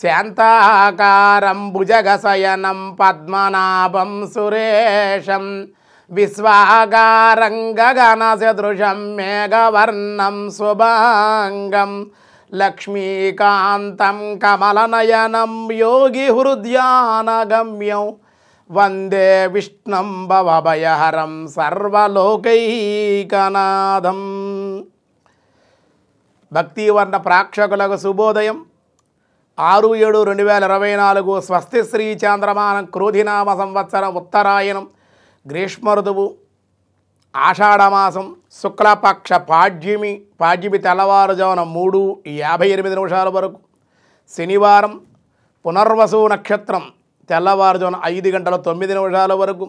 శాంతాకారం భుజగశయనం పద్మనాభం సురేషం విశ్వాగారం గగనసదృశం మేఘవర్ణం శుభాంగం లక్ష్మీకాంతం కమలనయనం యోగి హృద్యానగమ్యం వందే విష్ణం భవభయహరం సర్వలోకైకనాథం భక్తివర్ణ ప్రాక్షకులకు శుభోదయం ఆరు ఏడు రెండు వేల ఇరవై నాలుగు స్వస్తి శ్రీ చంద్రమానం క్రోధినామ సంవత్సరం ఉత్తరాయణం గ్రీష్మ ఋతువు ఆషాఢమాసం శుక్లపక్ష పాడ్యమి పాడ్యమి తెల్లవారుజామున మూడు యాభై ఎనిమిది నిమిషాల వరకు శనివారం పునర్వసు నక్షత్రం తెల్లవారుజామున ఐదు గంటల తొమ్మిది నిమిషాల వరకు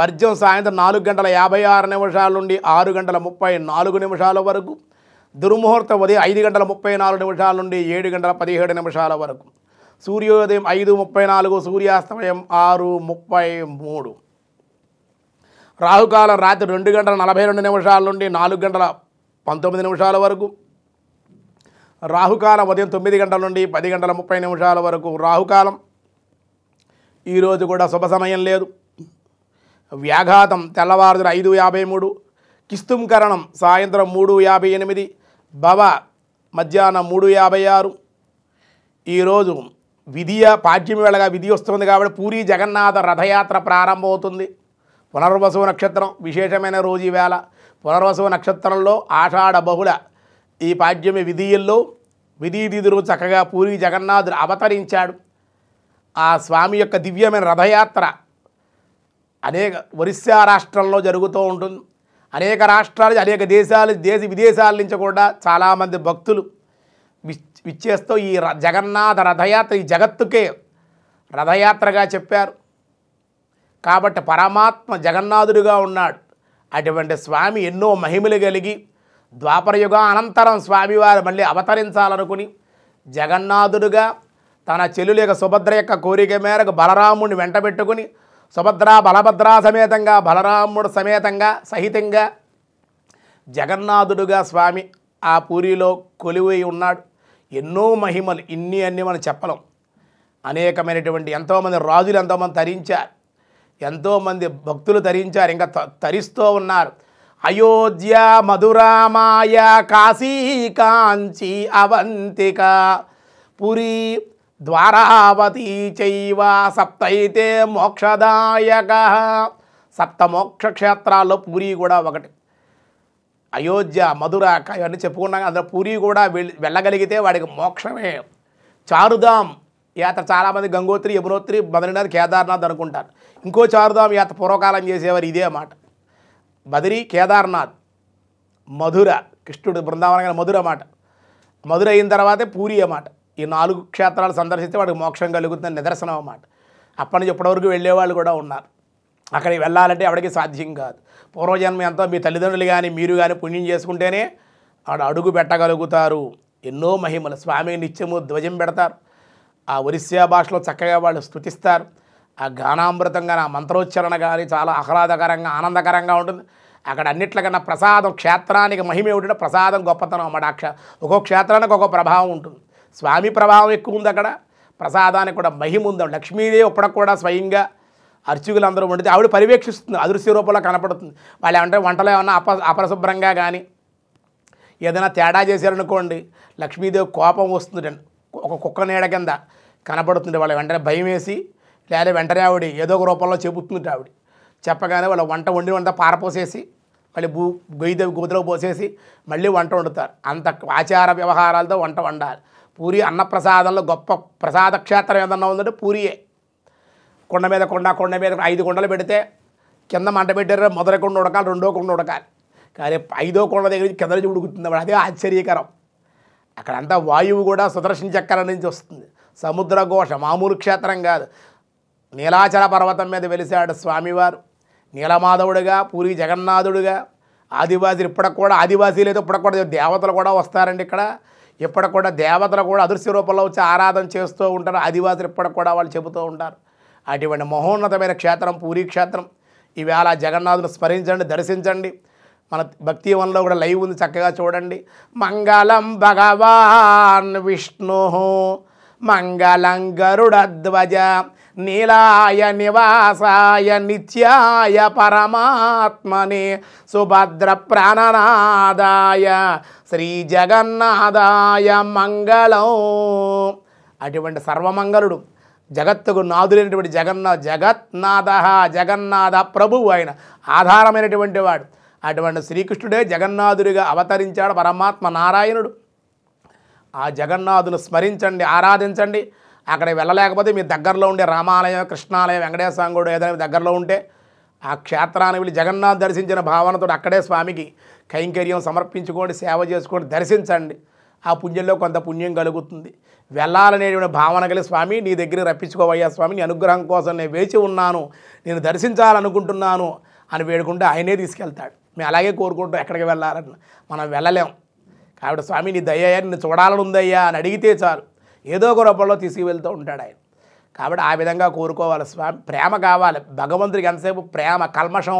వర్జం సాయంత్రం నాలుగు గంటల యాభై ఆరు నిమిషాల నుండి ఆరు గంటల ముప్పై నాలుగు నిమిషాల వరకు దుర్ముహూర్త ఉదయం ఐదు గంటల ముప్పై నాలుగు నిమిషాల నుండి ఏడు గంటల పదిహేడు నిమిషాల వరకు సూర్యోదయం ఐదు ముప్పై నాలుగు సూర్యాస్తమయం ఆరు ముప్పై మూడు రాహుకాలం రాత్రి రెండు గంటల నలభై రెండు నిమిషాల నుండి నాలుగు గంటల పంతొమ్మిది నిమిషాల వరకు రాహుకాలం ఉదయం తొమ్మిది గంటల నుండి పది గంటల ముప్పై నిమిషాల వరకు రాహుకాలం ఈరోజు కూడా శుభ సమయం లేదు వ్యాఘాతం తెల్లవారుజున ఐదు యాభై మూడు కిస్తుంకరణం సాయంత్రం మూడు యాభై ఎనిమిది భవ మధ్యాహ్నం మూడు యాభై ఆరు ఈరోజు విధియ పాఠ్యం వేళగా విధి వస్తుంది కాబట్టి పూరి జగన్నాథ రథయాత్ర ప్రారంభమవుతుంది పునర్వసవ నక్షత్రం విశేషమైన రోజు వేళ పునర్వసవ నక్షత్రంలో ఆషాఢ బహుళ ఈ పాడ్యమి విధి దిదురు చక్కగా పూరి జగన్నాథుడు అవతరించాడు ఆ స్వామి యొక్క దివ్యమైన రథయాత్ర అనేక ఒరిస్సా రాష్ట్రంలో జరుగుతూ ఉంటుంది అనేక రాష్ట్రాలు అనేక దేశాలు దేశ విదేశాల నుంచి కూడా చాలామంది భక్తులు విచ్చేస్తూ ఈ జగన్నాథ రథయాత్ర ఈ జగత్తుకే రథయాత్రగా చెప్పారు కాబట్టి పరమాత్మ జగన్నాథుడిగా ఉన్నాడు అటువంటి స్వామి ఎన్నో మహిమలు కలిగి ద్వాపరయుగ అనంతరం స్వామివారు మళ్ళీ అవతరించాలనుకుని జగన్నాథుడుగా తన చెల్లుల యొక్క సుభద్ర యొక్క కోరిక మేరకు బలరాముడిని వెంటబెట్టుకుని సుభద్ర బలభద్రా సమేతంగా బలరాముడు సమేతంగా సహితంగా జగన్నాథుడుగా స్వామి ఆ పూరిలో కొలివై ఉన్నాడు ఎన్నో మహిమలు ఇన్ని అన్ని మనం చెప్పలేం అనేకమైనటువంటి ఎంతోమంది రాజులు ఎంతోమంది తరించారు ఎంతోమంది భక్తులు తరించారు ఇంకా తరిస్తూ ఉన్నారు అయోధ్య మధురామాయ కాశీ కాంచి అవంతిక పురి ద్వారావతి చైవ సప్తైతే మోక్షదాయక సప్త మోక్షక్షేత్రాల్లో పూరి కూడా ఒకటి అయోధ్య మధుర ఇవన్నీ చెప్పుకున్నాం అందులో పూరి కూడా వెళ్ళగలిగితే వాడికి మోక్షమే చారుధాం యాత్ర చాలామంది గంగోత్రి యమునోత్రి బదరీనాథ్ కేదార్నాథ్ అనుకుంటారు ఇంకో చారుధాం యాత్ర పూర్వకాలం చేసేవారు ఇదే మాట బదిరి కేదార్నాథ్ మధుర కృష్ణుడు బృందావనం మధుర మాట మధుర అయిన తర్వాతే పూరి అన్నమాట ఈ నాలుగు క్షేత్రాలు సందర్శిస్తే వాడికి మోక్షం కలుగుతుందని నిదర్శనం అన్నమాట అప్పటి నుంచి ఇప్పటివరకు వెళ్ళేవాళ్ళు కూడా ఉన్నారు అక్కడికి వెళ్ళాలంటే ఎవరికి సాధ్యం కాదు పూర్వజన్మ ఎంతో మీ తల్లిదండ్రులు కానీ మీరు కానీ పుణ్యం చేసుకుంటేనే వాడు అడుగు పెట్టగలుగుతారు ఎన్నో మహిమలు స్వామి నిత్యము ధ్వజం పెడతారు ఆ ఒరిస్సా భాషలో చక్కగా వాళ్ళు స్థుతిస్తారు ఆ గానామృతం కానీ ఆ కానీ చాలా ఆహ్లాదకరంగా ఆనందకరంగా ఉంటుంది అక్కడ అన్నిట్లకన్నా ప్రసాదం క్షేత్రానికి మహిమ ఏమిటంటే ప్రసాదం గొప్పతనం అన్నమాట ఒక్కో క్షేత్రానికి ఒక్కొక్క ప్రభావం ఉంటుంది స్వామి ప్రభావం ఎక్కువ ఉంది అక్కడ ప్రసాదానికి కూడా మహిమ ఉంది లక్ష్మీదేవి ఇప్పటికి కూడా స్వయంగా అర్చకులందరూ వండితే ఆవిడ పరివేక్షిస్తుంది అదృశ్య రూపంలో కనపడుతుంది వాళ్ళు ఏమంటే వంటలో ఏమన్నా అప అపరిశుభ్రంగా కానీ ఏదైనా తేడా చేశారనుకోండి లక్ష్మీదేవి కోపం వస్తుంది ఒక కుక్క నీడ కింద కనపడుతుంది వాళ్ళ వెంటనే భయం వేసి లేదా వెంటనే ఆవిడ ఏదో ఒక రూపంలో చెబుతుంది ఆవిడ చెప్పగానే వాళ్ళ వంట వండి వంట పారపోసేసి మళ్ళీ భూ గొయ్యి గోతిలో పోసేసి మళ్ళీ వంట వండుతారు అంత ఆచార వ్యవహారాలతో వంట వండాలి పూరి అన్నప్రసాదంలో గొప్ప ప్రసాద క్షేత్రం ఏదన్నా ఉందంటే పూరియే కొండ మీద కొండ కొండ మీద ఐదు కొండలు పెడితే కింద మంట పెట్టారు మొదటి కొండ ఉడకాలి రెండో కొండ ఉడకాలి కానీ ఐదో కొండ దగ్గర నుంచి కింద నుంచి ఉడుకుతుంది అది ఆశ్చర్యకరం అక్కడంతా వాయువు కూడా సుదర్శన చక్రం నుంచి వస్తుంది సముద్ర ఘోష మామూలు క్షేత్రం కాదు నీలాచల పర్వతం మీద వెలిసాడు స్వామివారు నీలమాధవుడుగా పూరి జగన్నాథుడుగా ఆదివాసీలు ఇప్పటికి కూడా ఆదివాసీలు అయితే ఇప్పటికి కూడా దేవతలు కూడా వస్తారండి ఇక్కడ ఇప్పటికి కూడా దేవతలు కూడా అదృశ్య రూపంలో వచ్చి ఆరాధన చేస్తూ ఉంటారు ఆదివాసులు ఇప్పటికి కూడా వాళ్ళు చెబుతూ ఉంటారు అటువంటి మహోన్నతమైన క్షేత్రం పూరి క్షేత్రం ఈవేళ జగన్నాథుని స్మరించండి దర్శించండి మన భక్తి వన్లో కూడా లైవ్ ఉంది చక్కగా చూడండి మంగళం భగవాన్ విష్ణు మంగళం గరుడధ్వజ నీలాయ నివాసాయ నిత్యాయ పరమాత్మని సుభద్ర ప్రాణనాదాయ శ్రీ జగన్నాథాయ మంగళం అటువంటి సర్వమంగళుడు జగత్తుకు నాదులైనటువంటి జగన్నా జగత్నాథ జగన్నాథ ప్రభువు ఆయన ఆధారమైనటువంటి వాడు అటువంటి శ్రీకృష్ణుడే జగన్నాథుడిగా అవతరించాడు పరమాత్మ నారాయణుడు ఆ జగన్నాథును స్మరించండి ఆరాధించండి అక్కడ వెళ్ళలేకపోతే మీ దగ్గరలో ఉండే రామాలయం కృష్ణాలయం వెంకటేశ్వర గుడి ఏదైనా దగ్గరలో ఉంటే ఆ క్షేత్రాన్ని వెళ్ళి జగన్నాథ్ దర్శించిన భావనతో అక్కడే స్వామికి కైంకర్యం సమర్పించుకోండి సేవ చేసుకోండి దర్శించండి ఆ పుణ్యంలో కొంత పుణ్యం కలుగుతుంది వెళ్ళాలనేటువంటి భావన కలిగి స్వామి నీ దగ్గర రప్పించుకోవయ్యా స్వామి నీ అనుగ్రహం కోసం నేను వేచి ఉన్నాను నేను దర్శించాలనుకుంటున్నాను అని వేడుకుంటే ఆయనే తీసుకెళ్తాడు మేము అలాగే కోరుకుంటాం ఎక్కడికి వెళ్ళాలని మనం వెళ్ళలేం కాబట్టి స్వామి నీ దయ్యా నిన్ను చూడాలని ఉందయ్యా అని అడిగితే చాలు ఏదో ఒక రూపంలో తీసుకువెళ్తూ ఉంటాడు ఆయన కాబట్టి ఆ విధంగా కోరుకోవాలి స్వామి ప్రేమ కావాలి భగవంతుడికి ఎంతసేపు ప్రేమ కల్మషం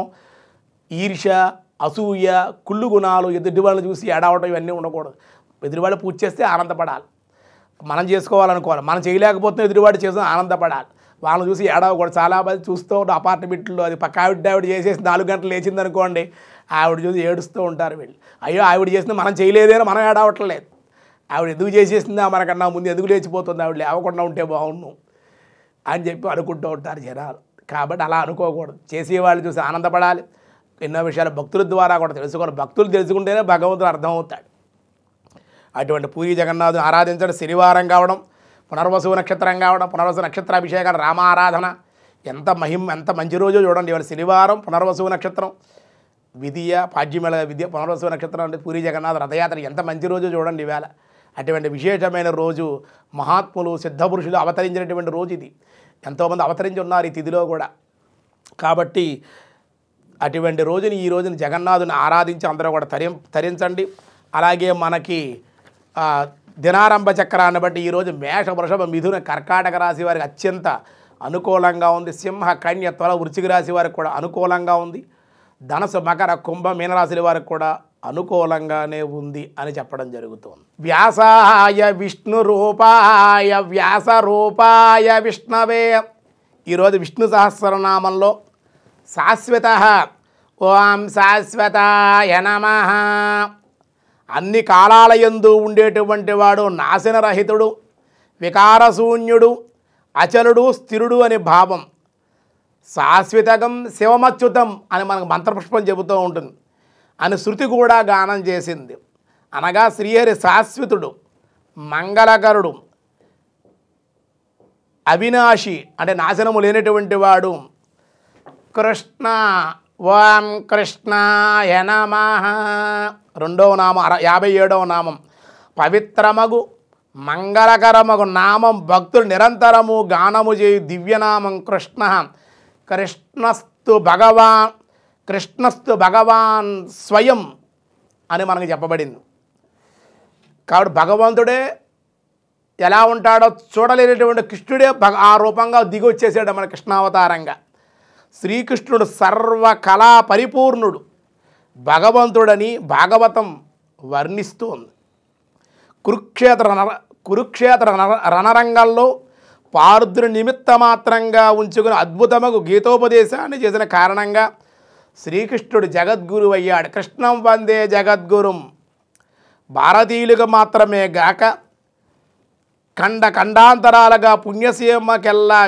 ఈర్ష అసూయ కుళ్ళు గుణాలు ఎదుటి వాళ్ళని చూసి ఏడవటం ఇవన్నీ ఉండకూడదు ఎదుటివాళ్ళు పూజ చేస్తే ఆనందపడాలి మనం చేసుకోవాలనుకోవాలి మనం చేయలేకపోతే ఎదుటివాడు చేసిన ఆనందపడాలి వాళ్ళని చూసి ఏడవకూడదు చాలా మంది చూస్తూ ఉంటారు అపార్ట్మెంట్లో అది పక్క ఆవిడ ఆవిడ చేసేసి నాలుగు గంటలు లేచింది అనుకోండి ఆవిడ చూసి ఏడుస్తూ ఉంటారు వీళ్ళు అయ్యో ఆవిడ చేసింది మనం చేయలేదని మనం ఏడవట్లేదు ఆవిడ ఎందుకు చేసేసిందా మనకన్నా ముందు ఎందుకు లేచిపోతుంది ఆవిడ లేవకుండా ఉంటే బాగున్నాం అని చెప్పి అనుకుంటూ ఉంటారు జనాలు కాబట్టి అలా అనుకోకూడదు చేసేవాళ్ళు చూసి ఆనందపడాలి ఎన్నో విషయాలు భక్తుల ద్వారా కూడా తెలుసుకోవాలి భక్తులు తెలుసుకుంటేనే భగవంతుడు అర్థమవుతాడు అటువంటి పూరి జగన్నాథుని ఆరాధించడం శనివారం కావడం పునర్వసు నక్షత్రం కావడం పునర్వసు నక్షత్ర అభిషేకాలు రామారాధన ఎంత మహిమ ఎంత మంచి రోజు చూడండి ఇవాళ శనివారం పునర్వసు నక్షత్రం విద్య పాడ్యమేళ విద్య పునర్వసు నక్షత్రం అంటే పూరి జగన్నాథ్ రథయాత్ర ఎంత మంచి రోజు చూడండి ఇవాళ అటువంటి విశేషమైన రోజు మహాత్ములు సిద్ధపురుషులు అవతరించినటువంటి రోజు ఇది ఎంతోమంది అవతరించి ఉన్నారు ఈ తిథిలో కూడా కాబట్టి అటువంటి రోజుని ఈ రోజున జగన్నాథుని ఆరాధించి అందరూ కూడా తరి తరించండి అలాగే మనకి దినారంభ చక్రాన్ని బట్టి ఈరోజు మేష వృషభ మిథున కర్కాటక రాశి వారికి అత్యంత అనుకూలంగా ఉంది సింహ కన్య త్వర వృచ్చిక రాశి వారికి కూడా అనుకూలంగా ఉంది ధనసు మకర కుంభ మీనరాశుల వారికి కూడా అనుకూలంగానే ఉంది అని చెప్పడం జరుగుతుంది వ్యాసాయ విష్ణు రూపాయ వ్యాస రూపాయ విష్ణవే ఈరోజు విష్ణు సహస్రనామంలో శాశ్వత ఓం శాశ్వతాయ నమ అన్ని కాలాలయందు ఉండేటువంటి వాడు నాశనరహితుడు వికారశూన్యుడు అచలుడు స్థిరుడు అనే భావం శాశ్వతకం శివమచ్యుతం అని మనకు మంత్రపుష్పం చెబుతూ ఉంటుంది అని శృతి కూడా గానం చేసింది అనగా శ్రీహరి శాశ్వతుడు మంగళకరుడు అవినాశి అంటే నాశనము లేనటువంటి వాడు కృష్ణ వాం కృష్ణ యనమహ రెండవ నామం అర యాభై ఏడవ నామం పవిత్రమగు మంగళకరమగు నామం భక్తులు నిరంతరము గానము చేయు దివ్యనామం కృష్ణ కృష్ణస్తు భగవాన్ కృష్ణస్థు భగవాన్ స్వయం అని మనకు చెప్పబడింది కాబట్టి భగవంతుడే ఎలా ఉంటాడో చూడలేనటువంటి కృష్ణుడే భగ ఆ రూపంగా దిగి వచ్చేసాడు మన కృష్ణావతారంగా శ్రీకృష్ణుడు సర్వకళా పరిపూర్ణుడు భగవంతుడని భాగవతం వర్ణిస్తూ ఉంది కురుక్షేత్ర నర కురుక్షేత్ర రణరంగంలో పారుద్ర నిమిత్త మాత్రంగా ఉంచుకుని అద్భుతమగు గీతోపదేశాన్ని చేసిన కారణంగా శ్రీకృష్ణుడు జగద్గురు అయ్యాడు కృష్ణం వందే జగద్గురుం భారతీయులుగా మాత్రమే గాక ఖండ ఖండాంతరాలుగా పుణ్యసీమకెల్లా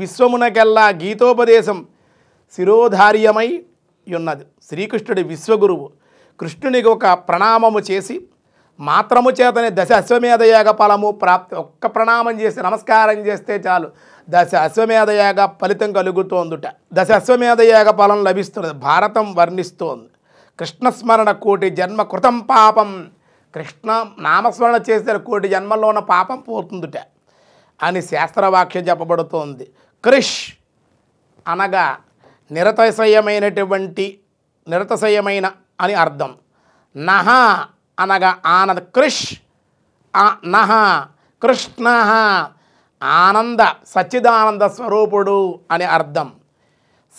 విశ్వమునకెల్లా గీతోపదేశం శిరోధార్యమై ఉన్నది శ్రీకృష్ణుడి విశ్వగురువు కృష్ణునికి ఒక ప్రణామము చేసి మాత్రము చేతనే దశ అశ్వమేధయాగ యాగ ఫలము ప్రాప్తి ఒక్క ప్రణామం చేసి నమస్కారం చేస్తే చాలు దశ అశ్వమేధయాగ ఫలితం కలుగుతోందుట దశ అశ్వమేధయాగ ఫలం లభిస్తున్నది భారతం వర్ణిస్తోంది కృష్ణస్మరణ కోటి జన్మ కృతం పాపం కృష్ణ నామస్మరణ చేసిన కోటి జన్మలో ఉన్న పాపం పోతుందిట అని శాస్త్రవాక్యం చెప్పబడుతోంది క్రిష్ అనగా నిరతశయమైనటువంటి నిరతశయమైన అని అర్థం నహ అనగా ఆనంద క్రిష్ నహ కృష్ణ ఆనంద సచ్చిదానంద స్వరూపుడు అని అర్థం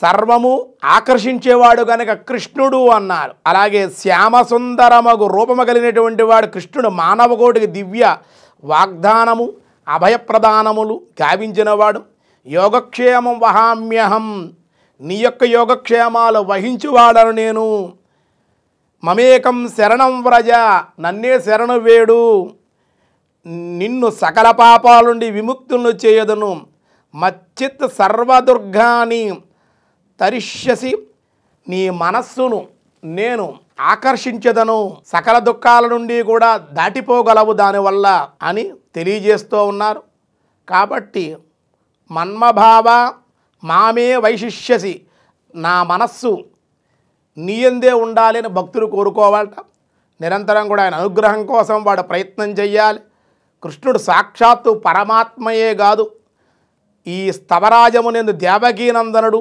సర్వము ఆకర్షించేవాడు కనుక కృష్ణుడు అన్నారు అలాగే శ్యామసుందరమగు రూపము కలిగినటువంటి వాడు కృష్ణుడు మానవకోటికి దివ్య వాగ్దానము అభయప్రదానములు గావించినవాడు యోగక్షేమం వహామ్యహం నీ యొక్క యోగక్షేమాలు వహించువాడను నేను మమేకం శరణం వ్రజ నన్నే శరణు వేడు నిన్ను సకల పాపాలుండి విముక్తులను చేయదును మచ్చిత్ సర్వదుర్గాని తరిష్యసి నీ మనస్సును నేను ఆకర్షించదను సకల దుఃఖాల నుండి కూడా దాటిపోగలవు దానివల్ల అని తెలియజేస్తూ ఉన్నారు కాబట్టి మన్మభావ మామే వైశిష్యసి నా మనస్సు నీయందే ఉండాలి అని భక్తులు కోరుకోవాలట నిరంతరం కూడా ఆయన అనుగ్రహం కోసం వాడు ప్రయత్నం చేయాలి కృష్ణుడు సాక్షాత్తు పరమాత్మయే కాదు ఈ స్తవరాజమునందు దేవకీనందనుడు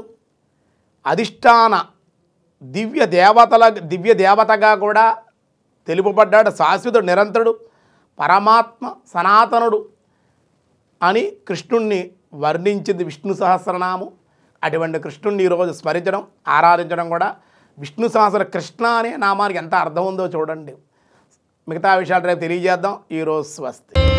అధిష్టాన దివ్య దేవతల దివ్య దేవతగా కూడా తెలుపబడ్డాడు శాశ్వతుడు నిరంతరుడు పరమాత్మ సనాతనుడు అని కృష్ణుణ్ణి వర్ణించింది విష్ణు సహస్రనాము అటువంటి కృష్ణుణ్ణి ఈరోజు స్మరించడం ఆరాధించడం కూడా విష్ణు సహస్ర కృష్ణ అనే నామానికి ఎంత అర్థం ఉందో చూడండి మేకతా విశాల్ రేతి తెలియజేద్దాం ఈ రోజోస్వస్తి